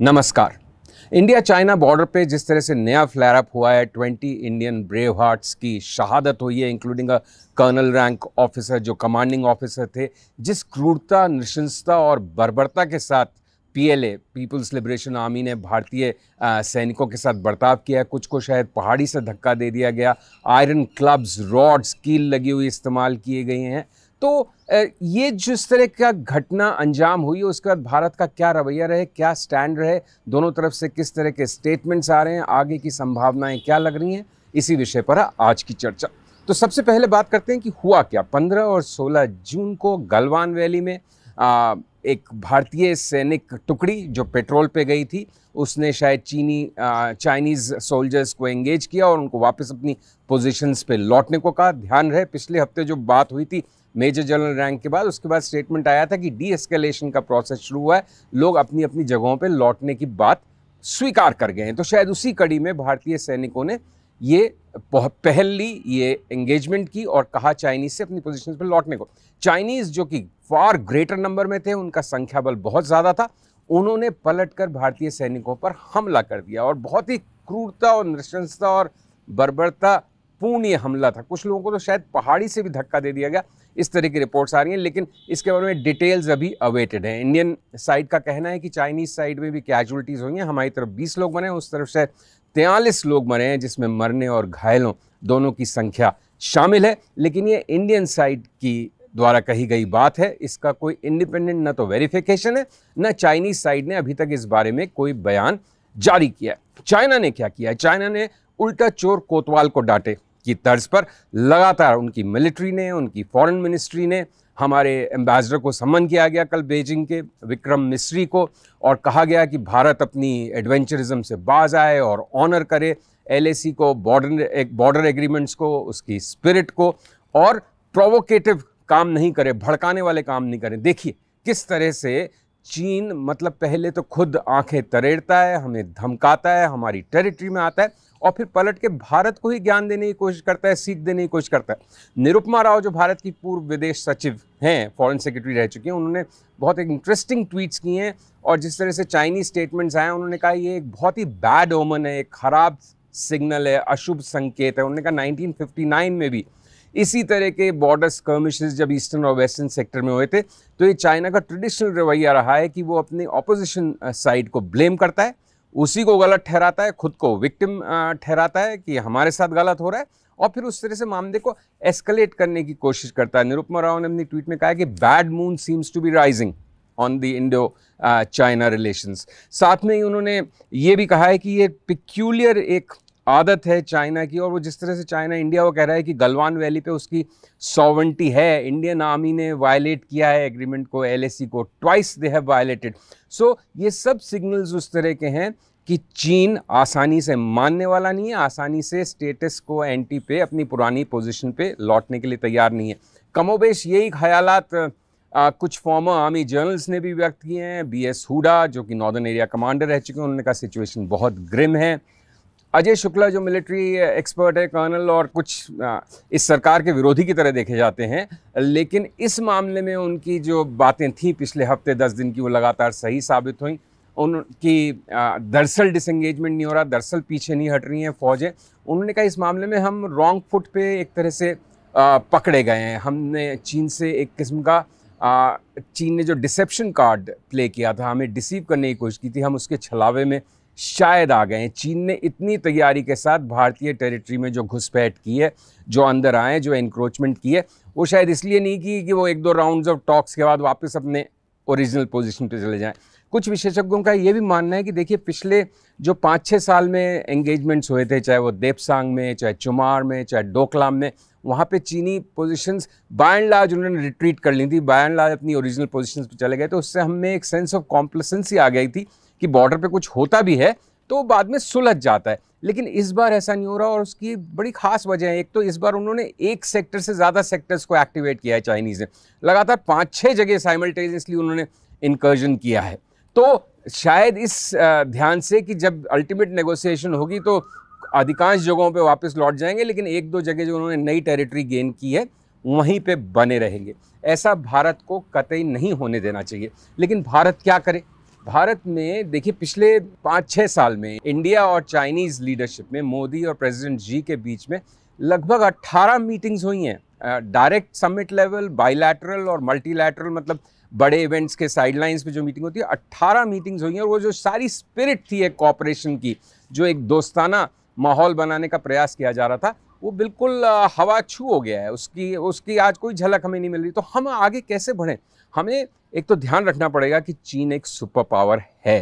नमस्कार India China border पे जिस तरह से नया फ्लैर अप हुआ है ट्वेंटी इंडियन ब्रेव हार्ट्स की शहादत हुई है including a colonel rank officer जो कमांडिंग ऑफिसर थे जिस क्रूरता निशंसता और बर्बरता के साथ पीएलए पीपल्स लिबरेशन आर्मी ने भारतीय सैनिकों के साथ बर्ताव किया कुछ को शायद पहाड़ी से धक्का दे दिया गया आयरन क्लब्स रॉड्स कील लगी हुई इस्तेमाल किए गए हैं तो ये जिस तरह का घटना अंजाम हुई है उसके बाद भारत का क्या रवैया रहे क्या स्टैंड रहे दोनों तरफ से किस तरह के स्टेटमेंट्स आ रहे हैं आगे की संभावनाएं क्या लग रही हैं इसी विषय पर आज की चर्चा तो सबसे पहले बात करते हैं कि हुआ क्या 15 और 16 जून को गलवान वैली में आ, एक भारतीय सैनिक टुकड़ी जो पेट्रोल पे गई थी उसने शायद चीनी चाइनीज़ सोल्जर्स को एंगेज किया और उनको वापस अपनी पोजीशंस पे लौटने को कहा ध्यान रहे पिछले हफ्ते जो बात हुई थी मेजर जनरल रैंक के बाद उसके बाद स्टेटमेंट आया था कि डी एस्केलेशन का प्रोसेस शुरू हुआ है लोग अपनी अपनी जगहों पर लौटने की बात स्वीकार कर गए हैं तो शायद उसी कड़ी में भारतीय सैनिकों ने ये पहल ली ये एंगेजमेंट की और कहा चाइनीज से अपनी पोजिशन पर लौटने को चाइनीज़ जो कि फार ग्रेटर नंबर में थे उनका संख्या बल बहुत ज़्यादा था उन्होंने पलटकर भारतीय सैनिकों पर हमला कर दिया और बहुत ही क्रूरता और नृशंसता और बर्बरता पूर्ण ये हमला था कुछ लोगों को तो शायद पहाड़ी से भी धक्का दे दिया गया इस तरह की रिपोर्ट्स आ रही हैं लेकिन इसके बारे में डिटेल्स अभी अवेटेड हैं इंडियन साइड का कहना है कि चाइनीज साइड में भी कैजुअलिटीज़ हुई हैं हमारी तरफ बीस लोग मरे उस तरफ से तैंतालीस लोग मरे हैं जिसमें मरने और घायलों दोनों की संख्या शामिल है लेकिन ये इंडियन साइड की द्वारा कही गई बात है इसका कोई इंडिपेंडेंट ना तो वेरिफिकेशन है ना चाइनीज साइड ने अभी तक इस बारे में कोई बयान जारी किया चाइना ने क्या किया चाइना ने उल्टा चोर कोतवाल को डांटे की तर्ज पर लगातार उनकी मिलिट्री ने उनकी फॉरेन मिनिस्ट्री ने हमारे एम्बेसडर को समन किया गया कल बेजिंग के विक्रम मिस्री को और कहा गया कि भारत अपनी एडवेंचरिज्म से बाज आए और ऑनर करे एलएसी को बॉर्डर एक बॉर्डर एग्रीमेंट्स को उसकी स्पिरिट को और प्रोवोकेटिव काम नहीं करें भड़काने वाले काम नहीं करें देखिए किस तरह से चीन मतलब पहले तो खुद आंखें तरेड़ता है हमें धमकाता है हमारी टेरिटरी में आता है और फिर पलट के भारत को ही ज्ञान देने की कोशिश करता है सीख देने की कोशिश करता है निरुपमा राव जो भारत की पूर्व विदेश सचिव हैं फॉरेन सेक्रेटरी रह चुकी हैं उन्होंने बहुत एक इंटरेस्टिंग ट्वीट्स किए हैं और जिस तरह से चाइनीज स्टेटमेंट्स आए हैं उन्होंने कहा ये एक बहुत ही बैड ओमन है एक ख़राब सिग्नल है अशुभ संकेत है उन्होंने कहा 1959 में भी इसी तरह के बॉर्डर स्कर्मिश जब ईस्टर्न और वेस्टर्न सेक्टर में हुए थे तो ये चाइना का ट्रेडिशनल रवैया रहा है कि वो अपने ऑपोजिशन साइड को ब्लेम करता है उसी को गलत ठहराता है खुद को विक्टिम ठहराता है कि हमारे साथ गलत हो रहा है और फिर उस तरह से मामले को एस्केलेट करने की कोशिश करता है निरुपमा राव ने अपनी ट्वीट में कहा कि bad moon seems to be rising on the Indo China relations साथ में ही उन्होंने ये भी कहा है कि ये पिक्यूलियर एक आदत है चाइना की और वो जिस तरह से चाइना इंडिया वो कह रहा है कि गलवान वैली पे उसकी सॉवेंटी है इंडियन आर्मी ने वायलेट किया है एग्रीमेंट को एलएसी को twice they have violated so ये सब सिग्नल्स उस तरह के हैं कि चीन आसानी से मानने वाला नहीं है आसानी से स्टेटस को एंटी पे अपनी पुरानी पोजिशन पर लौटने के लिए तैयार नहीं है कमोबेश यही ख्याल कुछ फॉर्मर आर्मी जर्नल्स ने भी व्यक्त किए हैं बी एस हुडा जो कि नॉर्दर्न एरिया कमांडर रह चुके हैं उन्होंने कहा सिचुएशन बहुत ग्रिम है अजय शुक्ला जो मिलिट्री एक्सपर्ट है कर्नल और कुछ इस सरकार के विरोधी की तरह देखे जाते हैं लेकिन इस मामले में उनकी जो बातें थी पिछले हफ्ते दस दिन की वो लगातार सही साबित हुई उनकी दरअसल डिसंगेजमेंट नहीं हो रहा दरअसल पीछे नहीं हट रही हैं फौजें उन्होंने कहा इस मामले में हम रॉन्ग फुट पे एक तरह से पकड़े गए हैं हमने चीन से एक किस्म का चीन ने जो डिसेप्शन कार्ड प्ले किया था हमें डिसीव करने की कोशिश की थी हम उसके छलावे में शायद आ गए हैं चीन ने इतनी तैयारी के साथ भारतीय टेरिटरी में जो घुसपैठ की है जो अंदर आए जो इंक्रोचमेंट की है वो शायद इसलिए नहीं की कि वो एक दो राउंड्स ऑफ टॉक्स के बाद वापस अपने ओरिजिनल पोजीशन पे चले जाएं कुछ विशेषज्ञों का ये भी मानना है कि देखिए पिछले जो पाँच छः साल में एंगेजमेंट्स हुए थे चाहे वो देपसांग में चाहे चुमार में चाहे डोकलाम में वहाँ पे चीनी पोजीशंस बाय एंड लार्ज उन्होंने रिट्रीट कर ली थी बाय एंड लार्ज अपनी ओरिजिनल पोजीशंस पे चले गए तो उससे हमें एक सेंस ऑफ कॉम्प्लसेंसी आ गई थी कि बॉर्डर पे कुछ होता भी है तो बाद में सुलझ जाता है लेकिन इस बार ऐसा नहीं हो रहा और उसकी बड़ी खास वजह है एक तो इस बार उन्होंने एक सेक्टर से ज़्यादा सेक्टर्स को एक्टिवेट किया है चाइनीज़ ने लगातार पाँच छः जगह साइमल्टेनियसली उन्होंने इनकर्जन किया है तो शायद इस ध्यान से कि जब अल्टीमेट नेगोशिएशन होगी तो अधिकांश जगहों पे वापस लौट जाएंगे लेकिन एक दो जगह जो उन्होंने नई टेरिटरी गेन की है वहीं पे बने रहेंगे ऐसा भारत को कतई नहीं होने देना चाहिए लेकिन भारत क्या करे भारत में देखिए पिछले पाँच छः साल में इंडिया और चाइनीज़ लीडरशिप में मोदी और प्रेसिडेंट जी के बीच में लगभग 18 मीटिंग्स हुई हैं डायरेक्ट समिट लेवल बाइलैटरल और मल्टीलैटरल मतलब बड़े इवेंट्स के साइडलाइंस पे जो मीटिंग होती है 18 मीटिंग्स हुई हैं और वो जो सारी स्पिरिट थी एक कॉपरेशन की जो एक दोस्ताना माहौल बनाने का प्रयास किया जा रहा था वो बिल्कुल हवा छू हो गया है उसकी उसकी आज कोई झलक हमें नहीं मिल रही तो हम आगे कैसे बढ़ें हमें एक तो ध्यान रखना पड़ेगा कि चीन एक सुपर पावर है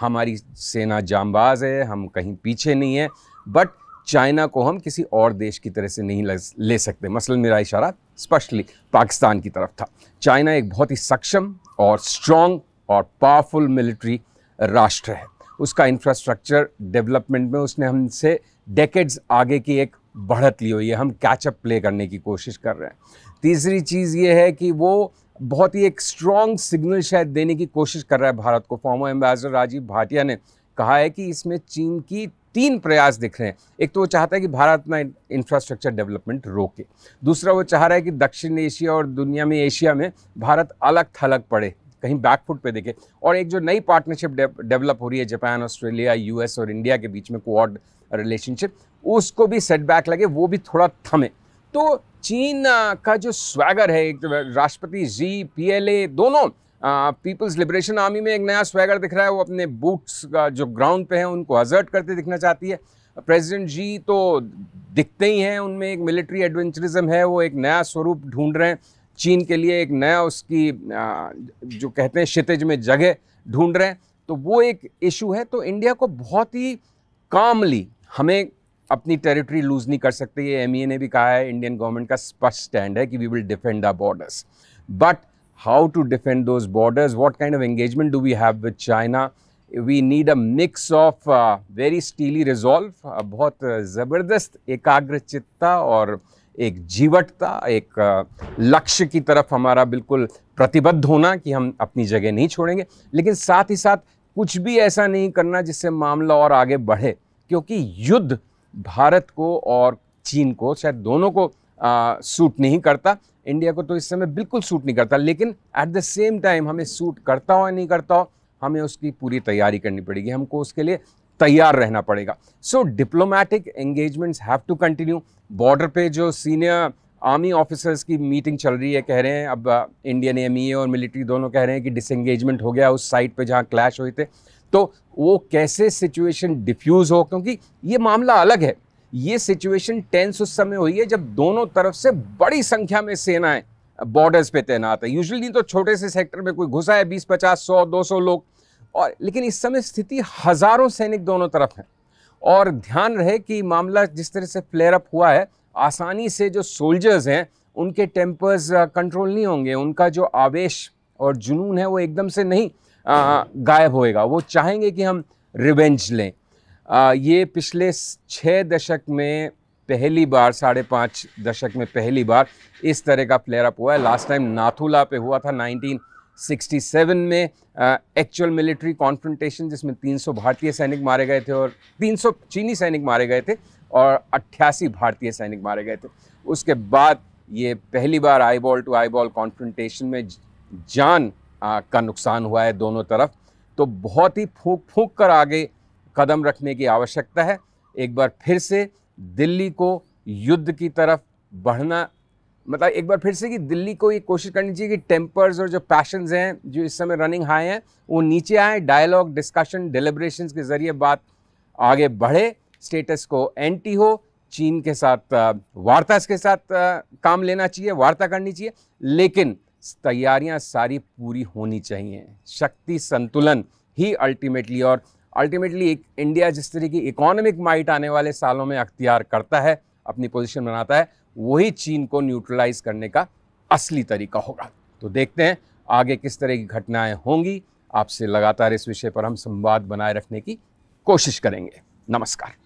हमारी सेना जामबाज है हम कहीं पीछे नहीं है बट चाइना को हम किसी और देश की तरह से नहीं ले सकते मसलन मेरा इशारा स्पष्टली पाकिस्तान की तरफ था चाइना एक बहुत ही सक्षम और स्ट्रॉन्ग और पावरफुल मिलिट्री राष्ट्र है उसका इंफ्रास्ट्रक्चर डेवलपमेंट में उसने हमसे डेकेड्स आगे की एक बढ़त ली हुई है हम कैचअप प्ले करने की कोशिश कर रहे हैं तीसरी चीज़ ये है कि वो बहुत ही एक स्ट्रॉन्ग सिग्नल शायद देने की कोशिश कर रहा है भारत को फॉर्मर एम्बेसडर राजीव भाटिया ने कहा है कि इसमें चीन की तीन प्रयास दिख रहे हैं एक तो वो चाहता है कि भारत में इंफ्रास्ट्रक्चर डेवलपमेंट रोके दूसरा वो चाह रहा है कि दक्षिण एशिया और दुनिया में एशिया में भारत अलग थलग पड़े कहीं बैकफुट पे देखे और एक जो नई पार्टनरशिप डेवलप हो रही है जापान ऑस्ट्रेलिया यूएस और इंडिया के बीच में क्वाड रिलेशनशिप उसको भी सेटबैक लगे वो भी थोड़ा थमे तो चीन का जो स्वैगर है एक तो राष्ट्रपति जी पी दोनों पीपल्स लिबरेशन आर्मी में एक नया स्वैगर दिख रहा है वो अपने बूट्स का जो ग्राउंड पे है उनको हजर्ट करते दिखना चाहती है प्रेसिडेंट जी तो दिखते ही हैं उनमें एक मिलिट्री एडवेंचरिज्म है वो एक नया स्वरूप ढूंढ रहे हैं चीन के लिए एक नया उसकी जो कहते हैं क्षितिज में जगह ढूंढ रहे हैं तो वो एक इशू है तो इंडिया को बहुत ही कामली हमें अपनी टेरिटरी लूज़ नहीं कर सकते ये एम e ने भी कहा है इंडियन गवर्नमेंट का स्पष्ट स्टैंड है कि we will defend the borders but how to defend those borders what kind of engagement do we have with China we need a mix of very steely resolve बहुत uh, ज़बरदस्त एकाग्र चित्ता और एक जीवटता एक लक्ष्य की तरफ हमारा बिल्कुल प्रतिबद्ध होना कि हम अपनी जगह नहीं छोड़ेंगे लेकिन साथ ही साथ कुछ भी ऐसा नहीं करना जिससे मामला और आगे बढ़े क्योंकि युद्ध भारत को और चीन को शायद दोनों को आ, सूट नहीं करता इंडिया को तो इस समय बिल्कुल सूट नहीं करता लेकिन एट द सेम टाइम हमें सूट करता हो या नहीं करता हो हमें उसकी पूरी तैयारी करनी पड़ेगी हमको उसके लिए तैयार रहना पड़ेगा so diplomatic engagements have to continue border पे जो सीनियर आर्मी ऑफिसर्स की मीटिंग चल रही है कह रहे हैं अब इंडियन uh, एम e और मिलिट्री दोनों कह रहे हैं कि डिसंगेजमेंट हो गया उस साइड पे जहाँ क्लैश हुए थे तो वो कैसे सिचुएशन डिफ्यूज़ हो क्योंकि ये मामला अलग है ये सिचुएशन टेंस उस समय हुई है जब दोनों तरफ से बड़ी संख्या में सेनाएं बॉर्डर्स पे तैनात है यूजली तो छोटे से सेक्टर में कोई घुसा है बीस पचास सौ दो सौ लोग और लेकिन इस समय स्थिति हज़ारों सैनिक दोनों तरफ है और ध्यान रहे कि मामला जिस तरह से फ्लेयर अप हुआ है आसानी से जो सोल्जर्स हैं उनके टेम्पर्स कंट्रोल नहीं होंगे उनका जो आवेश और जुनून है वो एकदम से नहीं गायब होएगा वो चाहेंगे कि हम रिवेंज लें आ, ये पिछले छः दशक में पहली बार साढ़े पाँच दशक में पहली बार इस तरह का फ्लेयर अप हुआ है लास्ट टाइम नाथुला पे हुआ था नाइनटीन 67 में एक्चुअल मिलिट्री कॉन्फ्रेंटेशन जिसमें 300 भारतीय सैनिक मारे गए थे और 300 चीनी सैनिक मारे गए थे और अट्ठासी भारतीय सैनिक मारे गए थे उसके बाद ये पहली बार eyeball to eyeball confrontation में जान आ, का नुकसान हुआ है दोनों तरफ तो बहुत ही फूक फूक कर आगे कदम रखने की आवश्यकता है एक बार फिर से दिल्ली को युद्ध की तरफ बढ़ना मतलब एक बार फिर से कि दिल्ली को ये कोशिश करनी चाहिए कि टेम्पर्स और जो पैशंस हैं जो इस समय रनिंग हाई हैं वो नीचे आए डायलॉग डिस्कशन डेलिब्रेशन के ज़रिए बात आगे बढ़े स्टेटस को एंटी हो चीन के साथ वार्ता के साथ काम लेना चाहिए वार्ता करनी चाहिए लेकिन तैयारियां सारी पूरी होनी चाहिए शक्ति संतुलन ही अल्टीमेटली और अल्टीमेटली एक इंडिया जिस तरह की इकोनॉमिक माइट आने वाले सालों में अख्तियार करता है अपनी पोजीशन बनाता है वही चीन को न्यूट्रलाइज करने का असली तरीका होगा तो देखते हैं आगे किस तरह की घटनाएं होंगी आपसे लगातार इस विषय पर हम संवाद बनाए रखने की कोशिश करेंगे नमस्कार